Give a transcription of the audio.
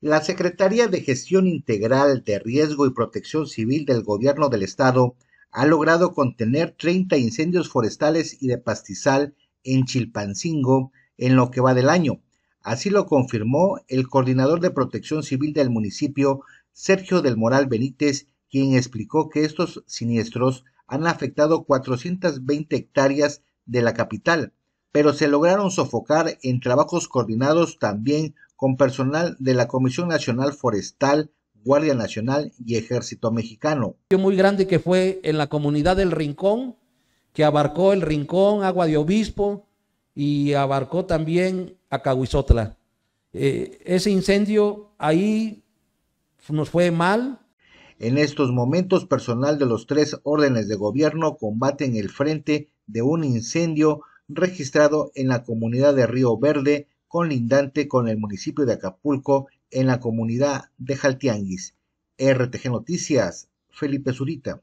la Secretaría de Gestión Integral de Riesgo y Protección Civil del Gobierno del Estado ha logrado contener 30 incendios forestales y de pastizal en Chilpancingo en lo que va del año. Así lo confirmó el coordinador de protección civil del municipio, Sergio del Moral Benítez, quien explicó que estos siniestros han afectado 420 hectáreas de la capital, pero se lograron sofocar en trabajos coordinados también con personal de la Comisión Nacional Forestal, Guardia Nacional y Ejército Mexicano. Muy grande que fue en la comunidad del Rincón, que abarcó el Rincón, Agua de Obispo y abarcó también a Eh, ese incendio ahí nos fue mal. En estos momentos, personal de los tres órdenes de gobierno combaten el frente de un incendio registrado en la comunidad de Río Verde, lindante con el municipio de Acapulco en la comunidad de Jaltianguis. RTG Noticias, Felipe Zurita.